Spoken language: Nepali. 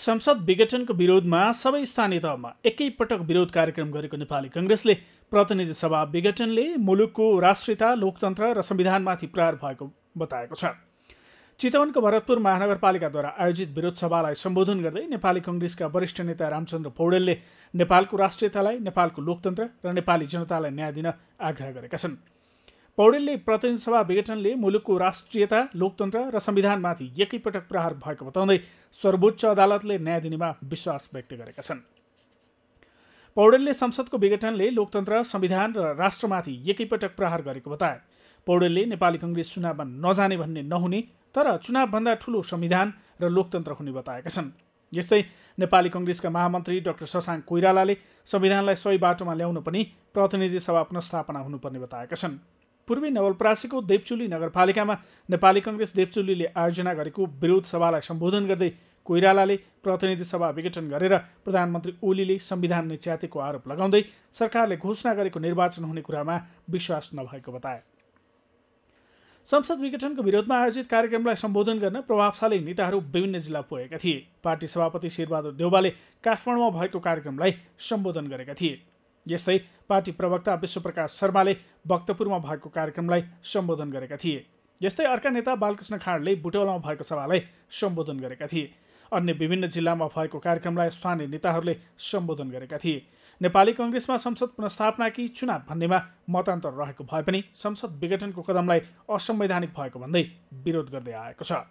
संसद विघटनको विरोधमा सबै स्थानीय तहमा एकैपटक विरोध कार्यक्रम गरेको नेपाली कङ्ग्रेसले प्रतिनिधि सभा विघटनले मुलुकको राष्ट्रियता लोकतन्त्र र संविधानमाथि प्रहार भएको बताएको छ चितवनको भरतपुर महानगरपालिकाद्वारा आयोजित विरोध सभालाई सम्बोधन गर्दै नेपाली कङ्ग्रेसका वरिष्ठ नेता रामचन्द्र पौडेलले नेपालको राष्ट्रियतालाई नेपालको लोकतन्त्र र नेपाली जनतालाई न्याय दिन आग्रह गरेका छन् पौडेलले प्रतिनिधिसभा विघटनले मुलुकको राष्ट्रियता लोकतन्त्र र संविधानमाथि एकैपटक प्रहार भएको बताउँदै सर्वोच्च अदालतले न्याय दिनेमा विश्वास व्यक्त गरेका छन् पौडेलले संसदको विघटनले लोकतन्त्र संविधान र राष्ट्रमाथि एकैपटक प्रहार गरेको बताए पौडेलले नेपाली कङ्ग्रेस चुनावमा नजाने भन्ने नहुने तर चुनावभन्दा ठूलो संविधान र लोकतन्त्र हुने बताएका छन् यस्तै नेपाली कङ्ग्रेसका महामन्त्री डाक्टर शशाङ्क कोइरालाले संविधानलाई सही बाटोमा ल्याउन पनि प्रतिनिधि सभा पुनस्थापना हुनुपर्ने बताएका छन् पूर्वी नवलप्रासीको देवचुली नगरपालिकामा नेपाली कङ्ग्रेस देवचुलीले आयोजना गरेको विरोध सभालाई सम्बोधन गर्दै कोइरालाले प्रतिनिधि सभा विघटन गरेर प्रधानमन्त्री ओलीले संविधान नै च्यातेको आरोप लगाउँदै सरकारले घोषणा गरेको निर्वाचन हुने कुरामा विश्वास नभएको बताए संसद विघटनको विरोधमा आयोजित कार्यक्रमलाई सम्बोधन गर्न प्रभावशाली नेताहरू विभिन्न जिल्ला पुगेका थिए पार्टी सभापति शेरबहादुर देउबाले काठमाडौँमा भएको कार्यक्रमलाई सम्बोधन गरेका थिए यस्तै पार्टी प्रवक्ता विश्वप्रकाश शर्माले भक्तपुरमा भएको कार्यक्रमलाई सम्बोधन गरेका थिए यस्तै अर्का नेता बालकृष्ण खाँडले बुटौलामा भएको सभालाई सम्बोधन गरेका थिए अन्य विभिन्न जिल्लामा भएको कार्यक्रमलाई स्थानीय नेताहरूले सम्बोधन गरेका थिए नेपाली कङ्ग्रेसमा संसद पुनस्थापना कि चुनाव भन्नेमा मतान्तर रहेको भए पनि संसद विघटनको कदमलाई असंवैधानिक भएको भन्दै विरोध गर्दै आएको छ